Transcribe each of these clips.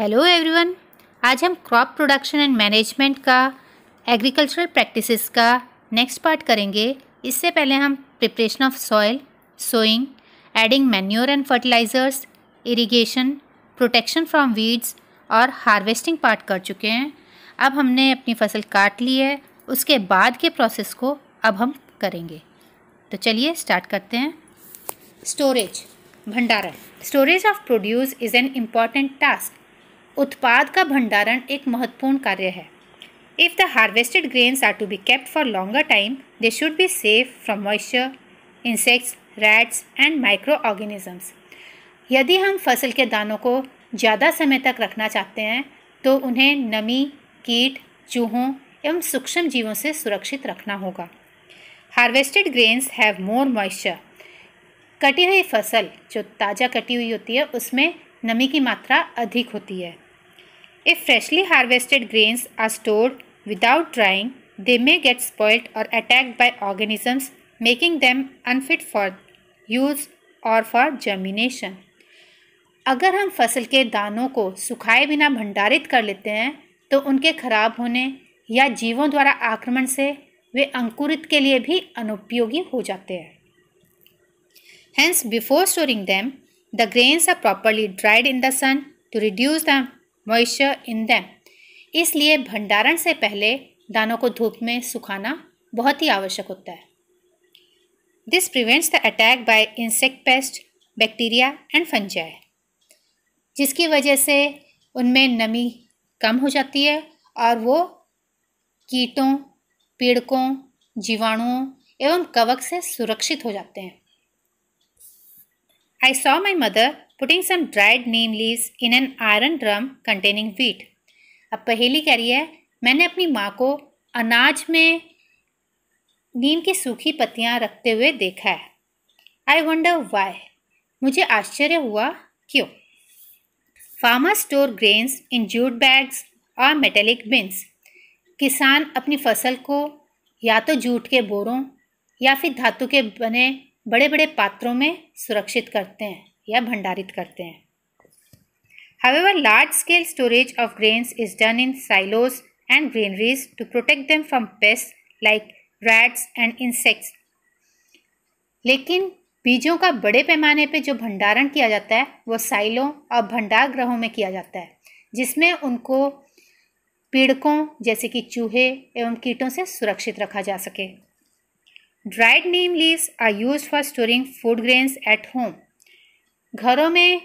Hello everyone आज हम crop production and management का एग्रीकल्चरल प्रैक्टिसेस का नेक्स्ट पार्ट करेंगे इससे पहले हम preparation of soil sowing adding manure and fertilisers irrigation protection from weeds और हार्वेस्टिंग पार्ट कर चुके हैं अब हमने अपनी फसल काट ली है उसके बाद के प्रोसेस को अब हम करेंगे तो चलिए स्टार्ट करते हैं स्टोरेज भंडारण storage of produce is an important task उत्पाद का भंडारण एक महत्वपूर्ण कार्य है if the harvested harvested are to be kept for longer time they should be safe from moisture insects rats and micro organisms यदि हम फसल के दानों को ज़्यादा समय तक रखना चाहते हैं तो उन्हें नमी कीट चूहों एवं सूक्ष्म जीवों से सुरक्षित रखना होगा harvested grains have more moisture कटी हुई फसल जो ताज़ा कटी हुई होती है उसमें नमी की मात्रा अधिक होती है If freshly harvested grains are stored without drying, they may get spoilt or attacked by organisms making them unfit for use और फॉर जर्मिनेशन अगर हम फसल के दानों को सुखाए बिना भंडारित कर लेते हैं तो उनके खराब होने या जीवों द्वारा आक्रमण से वे अंकुरित के लिए भी अनुपयोगी हो जाते हैं hence before storing them the grains are properly dried in the sun to reduce the moisture in them इसलिए भंडारण से पहले दानों को धूप में सुखाना बहुत ही आवश्यक होता है this prevents the attack by insect pest bacteria and fungi जिसकी वजह से उनमें नमी कम हो जाती है और वो कीटों पीड़कों जीवाणुओं एवं कवक से सुरक्षित हो जाते हैं I saw my mother putting some dried neem leaves in an iron drum containing wheat. अब पहली कह रही है मैंने अपनी माँ को अनाज में नीम की सूखी पत्तियाँ रखते हुए देखा है आई वंडर वाई मुझे आश्चर्य हुआ क्यों farmer store grains in jute bags और मेटेलिक बिन्स किसान अपनी फसल को या तो जूट के बोरों या फिर धातु के बने बड़े बड़े पात्रों में सुरक्षित करते हैं या भंडारित करते हैं however large scale storage of grain is done in silos and granaries to protect them from pest like rats and insects लेकिन बीजों का बड़े पैमाने पे जो भंडारण किया जाता है वो साइलों और भंडार ग्रहों में किया जाता है जिसमें उनको पीड़कों जैसे कि चूहे एवं कीटों से सुरक्षित रखा जा सके dried neem leaves are use for storing food grains at home घरों में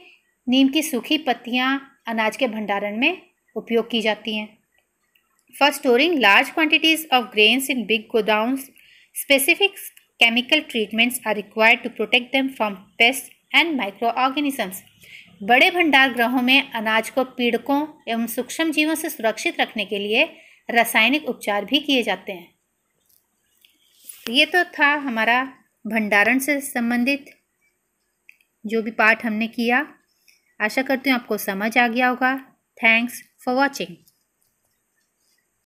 नीम की सूखी पत्तियाँ अनाज के भंडारण में उपयोग की जाती हैं for storing large quantities of grains in big godowns specific chemical treatments are required to protect them from pest and micro organisms बड़े भंडार ग्रहों में अनाज को पीड़कों एवं सूक्ष्म जीवों से सुरक्षित रखने के लिए रासायनिक उपचार भी किए जाते हैं ये तो था हमारा भंडारण से संबंधित जो भी पाठ हमने किया आशा करती हूँ आपको समझ आ गया होगा थैंक्स फॉर वॉचिंग